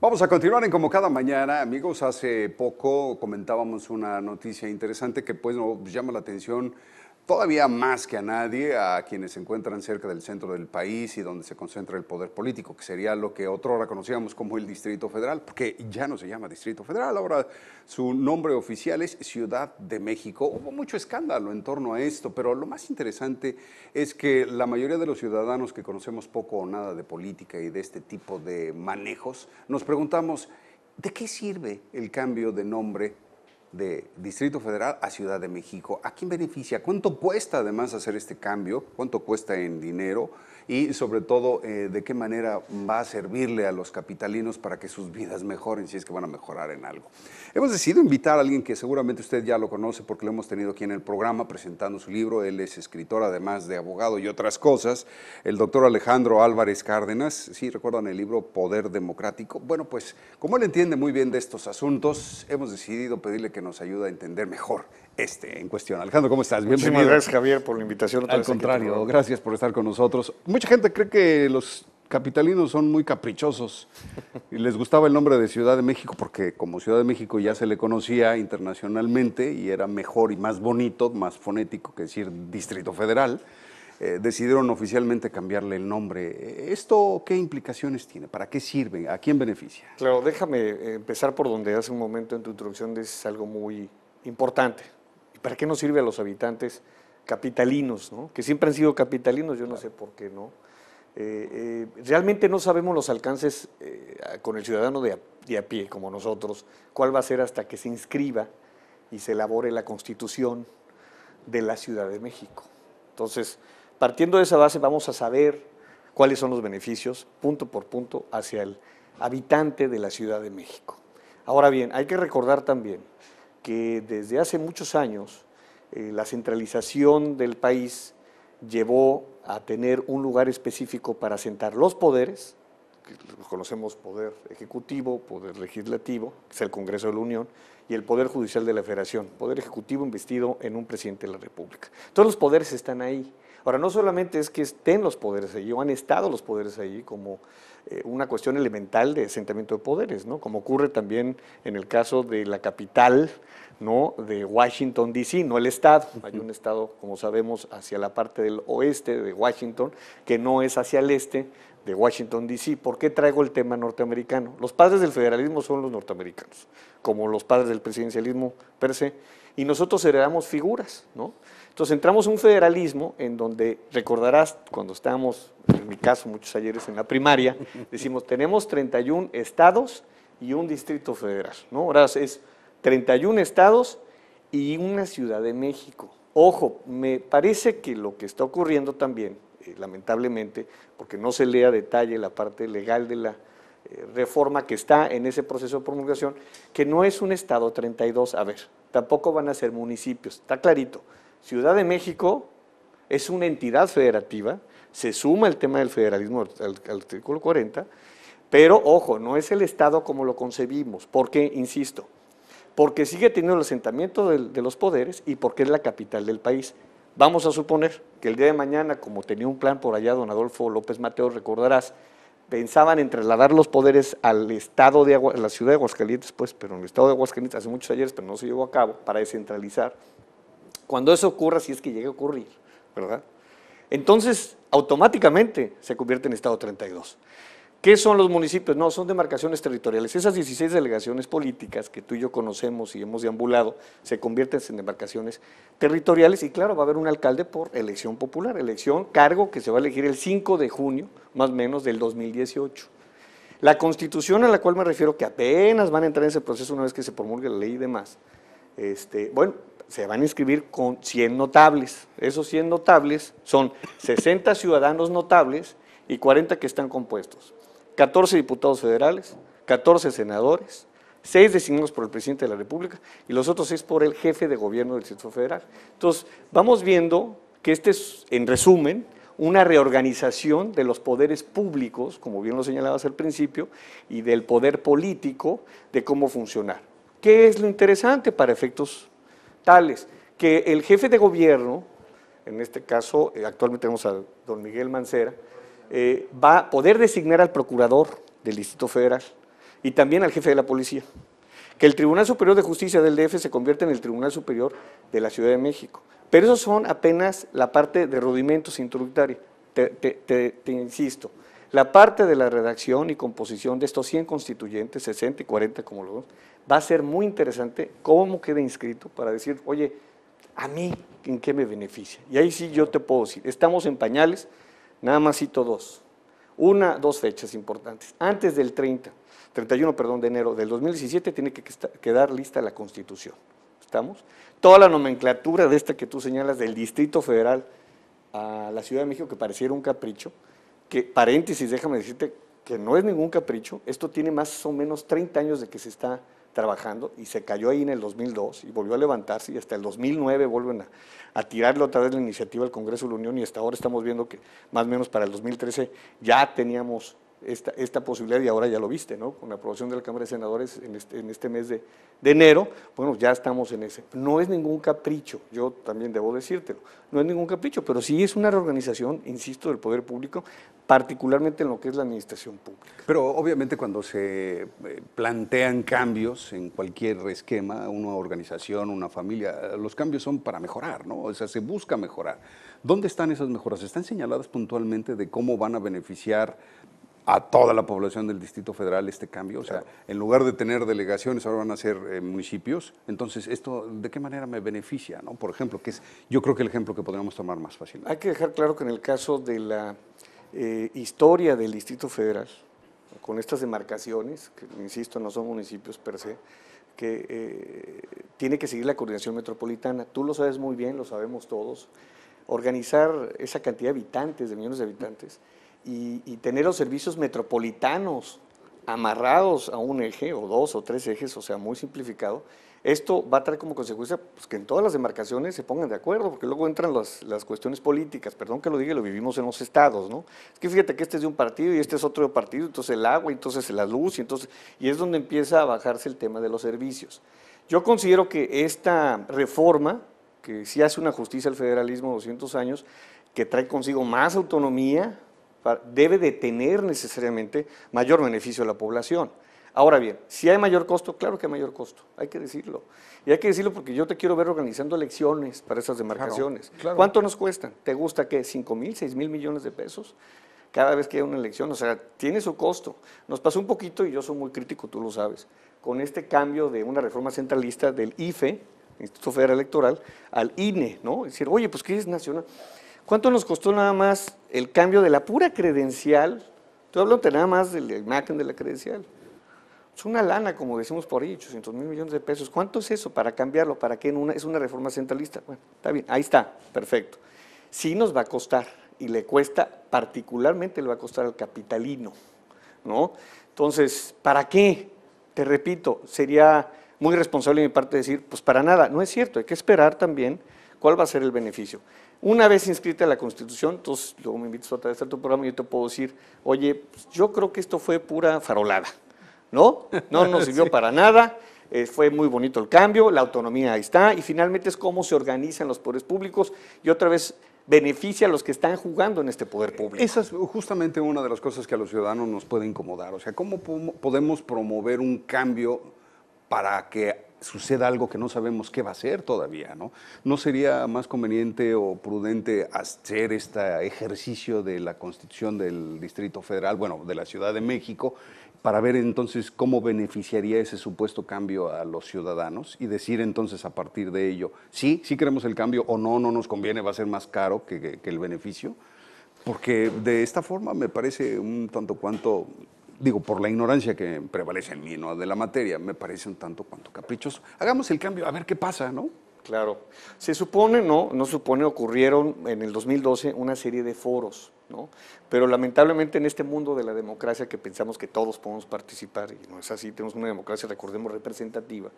Vamos a continuar en como cada mañana, amigos. Hace poco comentábamos una noticia interesante que pues nos llama la atención todavía más que a nadie a quienes se encuentran cerca del centro del país y donde se concentra el poder político, que sería lo que otrora conocíamos como el Distrito Federal, porque ya no se llama Distrito Federal, ahora su nombre oficial es Ciudad de México. Hubo mucho escándalo en torno a esto, pero lo más interesante es que la mayoría de los ciudadanos que conocemos poco o nada de política y de este tipo de manejos, nos preguntamos, ¿de qué sirve el cambio de nombre de Distrito Federal a Ciudad de México. ¿A quién beneficia? ¿Cuánto cuesta además hacer este cambio? ¿Cuánto cuesta en dinero? y sobre todo eh, de qué manera va a servirle a los capitalinos para que sus vidas mejoren, si es que van a mejorar en algo. Hemos decidido invitar a alguien que seguramente usted ya lo conoce porque lo hemos tenido aquí en el programa presentando su libro. Él es escritor, además de abogado y otras cosas, el doctor Alejandro Álvarez Cárdenas. ¿Sí recuerdan el libro Poder Democrático? Bueno, pues como él entiende muy bien de estos asuntos, hemos decidido pedirle que nos ayude a entender mejor este en cuestión. Alejandro, ¿cómo estás? Bienvenido. Muchísimas gracias, Javier, por la invitación. Al contrario, gracias por estar con nosotros. Mucha gente cree que los capitalinos son muy caprichosos y les gustaba el nombre de Ciudad de México porque como Ciudad de México ya se le conocía internacionalmente y era mejor y más bonito, más fonético que decir Distrito Federal, eh, decidieron oficialmente cambiarle el nombre. ¿Esto qué implicaciones tiene? ¿Para qué sirve? ¿A quién beneficia? Claro, déjame eh, empezar por donde hace un momento en tu introducción dices algo muy importante para qué nos sirve a los habitantes capitalinos, que siempre han sido capitalinos? Yo no sé por qué no. Eh, eh, realmente no sabemos los alcances eh, con el ciudadano de a, de a, pie, como nosotros, cuál va a ser hasta que se inscriba y se elabore la constitución de la Ciudad de México. Entonces, partiendo de esa base, vamos a saber cuáles son los beneficios, punto por punto, hacia el habitante de la Ciudad de México. Ahora bien, hay que recordar también que desde hace muchos años eh, la centralización del país llevó a tener un lugar específico para sentar los poderes, que conocemos poder ejecutivo, poder legislativo, que es el Congreso de la Unión, y el Poder Judicial de la Federación, poder ejecutivo investido en un presidente de la República. Todos los poderes están ahí. Ahora, no solamente es que estén los poderes ahí, o han estado los poderes ahí, como eh, una cuestión elemental de asentamiento de poderes, ¿no? como ocurre también en el caso de la capital ¿no? de Washington, D.C., no el Estado. Hay un Estado, como sabemos, hacia la parte del oeste de Washington, que no es hacia el este de Washington, D.C. ¿Por qué traigo el tema norteamericano? Los padres del federalismo son los norteamericanos, como los padres del presidencialismo per se, y nosotros heredamos figuras, ¿no? Entonces entramos a un federalismo en donde, recordarás, cuando estábamos, en mi caso, muchos ayeres en la primaria, decimos, tenemos 31 estados y un distrito federal, ¿no? Ahora es 31 estados y una Ciudad de México. Ojo, me parece que lo que está ocurriendo también, eh, lamentablemente, porque no se lee a detalle la parte legal de la eh, reforma que está en ese proceso de promulgación, que no es un estado 32, a ver, tampoco van a ser municipios, está clarito Ciudad de México es una entidad federativa, se suma el tema del federalismo al, artículo 40, pero ojo, no es el Estado como lo concebimos, porque, insisto, porque sigue teniendo el asentamiento de, los poderes y porque es la capital del país. Vamos a suponer que el día de mañana, como tenía un plan por allá don Adolfo López Mateo, recordarás, pensaban en trasladar los poderes al estado de la ciudad de Aguascalientes, pues, pero en el estado de Aguascalientes hace muchos ayeres, pero no se llevó a cabo para descentralizar cuando eso ocurra, si es que llegue a ocurrir, ¿verdad? Entonces, automáticamente se convierte en Estado 32. ¿Qué son los municipios? No, son demarcaciones territoriales. Esas 16 delegaciones políticas que tú y yo conocemos y hemos deambulado se convierten en demarcaciones territoriales y claro, va a haber un alcalde por elección popular, elección, cargo que se va a elegir el 5 de junio, más o menos, del 2018. La constitución a la cual me refiero, que apenas van a entrar en ese proceso una vez que se promulgue la ley y demás, este, bueno, se van a inscribir con 100 notables. Esos 100 notables son 60 ciudadanos notables y 40 que están compuestos. 14 diputados federales, 14 senadores, 6 designados por el presidente de la República y los otros 6 por el jefe de gobierno del Centro Federal. Entonces, vamos viendo que este es, en resumen, una reorganización de los poderes públicos, como bien lo señalabas al principio, y del poder político de cómo funcionar. ¿Qué es lo interesante para efectos que el jefe de gobierno, en este caso eh, actualmente tenemos a don Miguel Mancera, eh, va a poder designar al procurador del Distrito Federal y también al jefe de la policía. Que el Tribunal Superior de Justicia del DF se convierta en el Tribunal Superior de la Ciudad de México. Pero eso son apenas la parte de rudimentos introductorios, Te, insisto, la parte de la redacción y composición de estos 100 constituyentes, 60 y 40 como lo dos va a ser muy interesante cómo queda inscrito para decir, oye, a mí, ¿en qué me beneficia? Y ahí sí yo te puedo decir, estamos en pañales, nada más cito dos. Una, dos fechas importantes. Antes del 30, 31, perdón, de enero del 2017 tiene que quedar lista la Constitución. ¿Estamos? Toda la nomenclatura de esta que tú señalas del Distrito Federal a la Ciudad de México, que pareciera un capricho, que paréntesis, déjame decirte que no es ningún capricho, esto tiene más o menos 30 años de que se está trabajando y se cayó ahí en el 2002 y volvió a levantarse y hasta el 2009 vuelven a, a tirarle otra vez la iniciativa al Congreso de la Unión y hasta ahora estamos viendo que más o menos para el 2013 ya teníamos esta, posibilidad, y ahora ya lo viste, ¿no? Con la aprobación de la Cámara de Senadores este, en este, mes de, de, enero, bueno, ya estamos en ese. No es ningún capricho, yo también debo decírtelo, no es ningún capricho, pero sí es una reorganización, insisto, del poder público, particularmente en lo que es la administración pública. Pero obviamente cuando se eh, plantean cambios en cualquier esquema, una organización, una familia, los cambios son para mejorar, ¿no? O sea, se busca mejorar. ¿Dónde están esas mejoras? ¿Están señaladas puntualmente de cómo van a beneficiar a toda la población del Distrito Federal este cambio. O sea, en lugar de tener delegaciones, ahora van a ser eh, municipios. Entonces, ¿esto de qué manera me beneficia? ¿no? Por ejemplo, que es yo creo que el ejemplo que podríamos tomar más fácilmente. Hay que dejar claro que en el caso de la eh, historia del Distrito Federal, con estas demarcaciones, que insisto, no son municipios per se, que eh, tiene que seguir la coordinación metropolitana. Tú lo sabes muy bien, lo sabemos todos. Organizar esa cantidad de habitantes, de millones de habitantes y, tener los servicios metropolitanos amarrados a un eje o dos o tres ejes, o sea, muy simplificado, esto va a traer como consecuencia pues, que en todas las demarcaciones se pongan de acuerdo, porque luego entran las, las, cuestiones políticas, perdón que lo diga, lo vivimos en los estados, ¿no? Es que fíjate que este es de un partido y este es otro partido, entonces el agua, entonces la luz, y, entonces, y es donde empieza a bajarse el tema de los servicios. Yo considero que esta reforma, que sí hace una justicia al federalismo de 200 años, que trae consigo más autonomía, debe de tener necesariamente mayor beneficio a la población. Ahora bien, si hay mayor costo, claro que hay mayor costo, hay que decirlo. Y hay que decirlo porque yo te quiero ver organizando elecciones para esas demarcaciones. ¿Cuánto nos cuestan? ¿Te gusta qué? cinco mil, seis mil millones de pesos? Cada vez que hay una elección, o sea, tiene su costo. Nos pasó un poquito, y yo soy muy crítico, tú lo sabes, con este cambio de una reforma centralista del IFE, Instituto Federal Electoral, al INE, ¿no? Es decir, oye, pues que es nacional? ¿Cuánto nos costó nada más el cambio de la pura credencial? Tú hablando nada más de la de la credencial. Es una lana, como decimos por ahí, 800 mil millones de pesos. ¿Cuánto es eso para cambiarlo? ¿Para qué? En una, es una reforma centralista. Bueno, está bien, ahí está, perfecto. Sí nos va a costar y le cuesta, particularmente le va a costar al capitalino, ¿no? Entonces, ¿para qué? Te repito, sería muy responsable de mi parte decir, pues para nada. No es cierto, hay que esperar también cuál va a ser el beneficio. Una vez inscrita la Constitución, entonces luego me invitas otra vez a tu programa y yo te puedo decir, oye, pues, yo creo que esto fue pura farolada, ¿no? No nos sirvió para nada, eh, fue muy bonito el cambio, la autonomía ahí está, y finalmente es cómo se organizan los poderes públicos y otra vez beneficia a los que están jugando en este poder público. Esa es justamente una de las cosas que a los ciudadanos nos puede incomodar, o sea, ¿cómo podemos promover un cambio para que suceda algo que no sabemos qué va a ser todavía, ¿no? ¿No sería más conveniente o prudente hacer este ejercicio de la constitución del Distrito Federal, bueno, de la Ciudad de México, para ver entonces cómo beneficiaría ese supuesto cambio a los ciudadanos y decir entonces a partir de ello, sí, sí queremos el cambio o no, no nos conviene, va a ser más caro que, que el beneficio? Porque de esta forma me parece un tanto cuanto digo, por la ignorancia que prevalece en mí, ¿no? De la materia, me parecen tanto cuanto caprichos Hagamos el cambio, a ver qué pasa, ¿no? Claro. Se supone, no, no supone, ocurrieron en el 2012 una serie de foros, ¿no? Pero lamentablemente en este mundo de la democracia que pensamos que todos podemos participar, y no es así, tenemos una democracia, recordemos, representativa,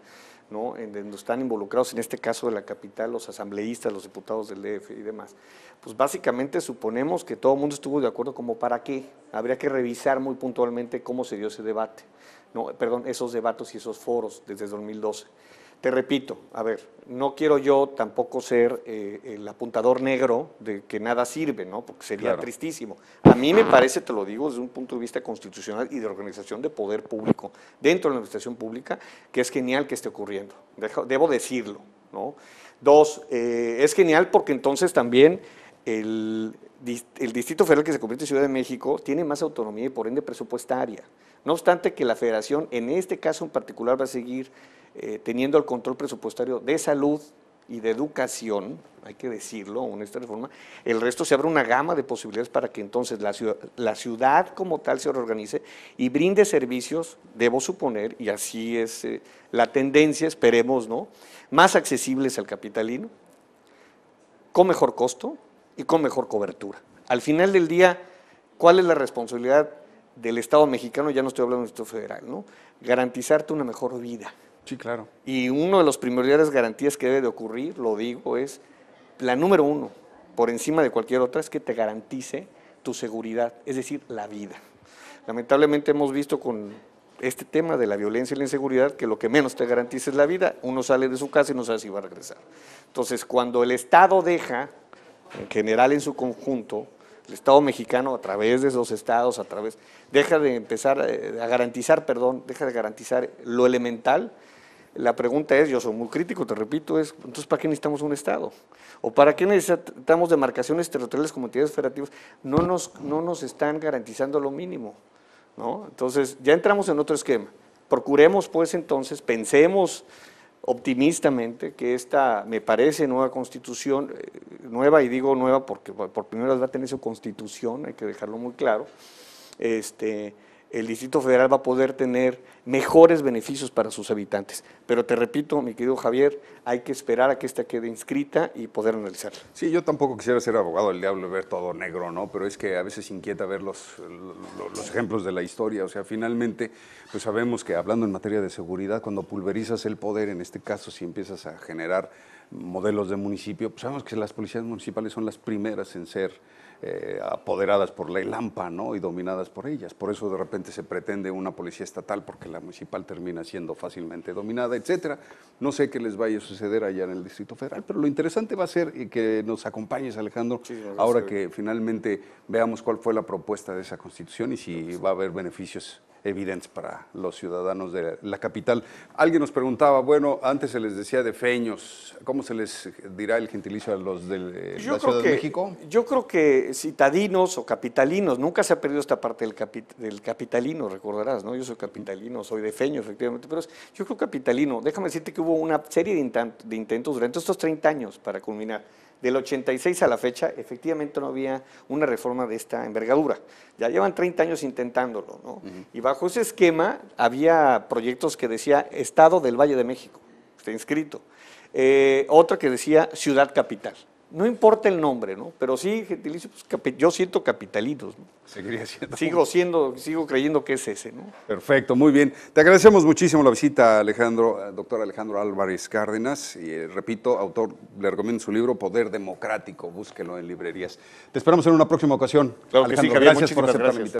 ¿no? En donde están involucrados, en este caso de la capital, los asambleístas, los diputados del DF y demás. Pues básicamente suponemos que todo el mundo estuvo de acuerdo como para qué. Habría que revisar muy puntualmente cómo se dio ese debate, ¿no? Perdón, esos debates y esos foros desde 2012. Te repito, a ver, no quiero yo tampoco ser eh, el apuntador negro de que nada sirve, ¿no? Porque sería tristísimo. A mí me parece, te lo digo desde un punto de vista constitucional y de organización de poder público dentro de la administración pública, que es genial que esté ocurriendo. debo decirlo, ¿no? Dos, eh, es genial porque entonces también el, el Distrito Federal que se convierte en Ciudad de México tiene más autonomía y por ende presupuestaria. No obstante que la federación, en este caso en particular, va a seguir eh, teniendo el control presupuestario de salud y de educación, hay que decirlo, en esta reforma, el resto se abre una gama de posibilidades para que entonces la ciudad, como tal se reorganice y brinde servicios, debo suponer, y así es eh, la tendencia, esperemos, ¿no? Más accesibles al capitalino, con mejor costo y con mejor cobertura. Al final del día, ¿cuál es la responsabilidad del Estado mexicano? Ya no estoy hablando del Estado federal, ¿no? Garantizarte una mejor vida Sí, claro. Y uno de los primordiales garantías que debe de ocurrir, lo digo, es la número uno, por encima de cualquier otra, es que te garantice tu seguridad, es decir, la vida. Lamentablemente hemos visto con este tema de la violencia y la inseguridad que lo que menos te garantiza es la vida. Uno sale de su casa y no sabe si va a regresar. Entonces, cuando el Estado deja, en general en su conjunto, el Estado mexicano a través de esos estados, a través, deja de empezar eh, a garantizar, perdón, deja de garantizar lo elemental, la pregunta es, yo soy muy crítico, te repito, es, entonces, ¿para qué necesitamos un Estado? ¿O para qué necesitamos demarcaciones territoriales como entidades federativas? No nos, no nos están garantizando lo mínimo, ¿no? Entonces, ya entramos en otro esquema. Procuremos, pues, entonces, pensemos optimistamente que esta, me parece, nueva constitución, eh, nueva y digo nueva porque por primera vez va a tener su constitución, hay que dejarlo muy claro, este, el Distrito Federal va a poder tener mejores beneficios para sus habitantes. Pero te repito, mi querido Javier, hay que esperar a que esta quede inscrita y poder analizarla. Sí, yo tampoco quisiera ser abogado del diablo y ver todo negro, ¿no? Pero es que a veces inquieta ver los, ejemplos de la historia. O sea, finalmente, pues sabemos que hablando en materia de seguridad, cuando pulverizas el poder, en este caso, si empiezas a generar modelos de municipio, pues sabemos que las policías municipales son las primeras en ser eh, apoderadas por la Lampa ¿no? y dominadas por ellas. Por eso de repente se pretende una policía estatal porque la municipal termina siendo fácilmente dominada, etcétera. No sé qué les vaya a suceder allá en el Distrito Federal, pero lo interesante va a ser y que nos acompañes, Alejandro, ahora que finalmente veamos cuál fue la propuesta de esa constitución y si va a haber beneficios evidentes para los ciudadanos de la capital. Alguien nos preguntaba, bueno, antes se les decía de feños, ¿cómo se les dirá el gentilicio a los eh, de de México? Yo creo que citadinos o capitalinos, nunca se ha perdido esta parte del, del capitalino, recordarás, ¿no? Yo soy capitalino, soy de feño, efectivamente, pero yo creo capitalino. Déjame decirte que hubo una serie de, de intentos durante estos 30 años para culminar del 86 a la fecha, efectivamente no había una reforma de esta envergadura. Ya llevan 30 años intentándolo, ¿no? Y bajo ese esquema había proyectos que decía Estado del Valle de México, está inscrito. Eh, otro que decía Ciudad Capital no importa el nombre, ¿no? Pero sí, pues, yo siento capitalitos. Seguiría siendo. Sigo siendo, sigo creyendo que es ese, ¿no? Perfecto, muy bien. Te agradecemos muchísimo la visita, Alejandro, eh, doctor Alejandro Álvarez Cárdenas. Y eh, repito, autor, le recomiendo su libro Poder Democrático. Búsquelo en librerías. Te esperamos en una próxima ocasión. Claro gracias por aceptar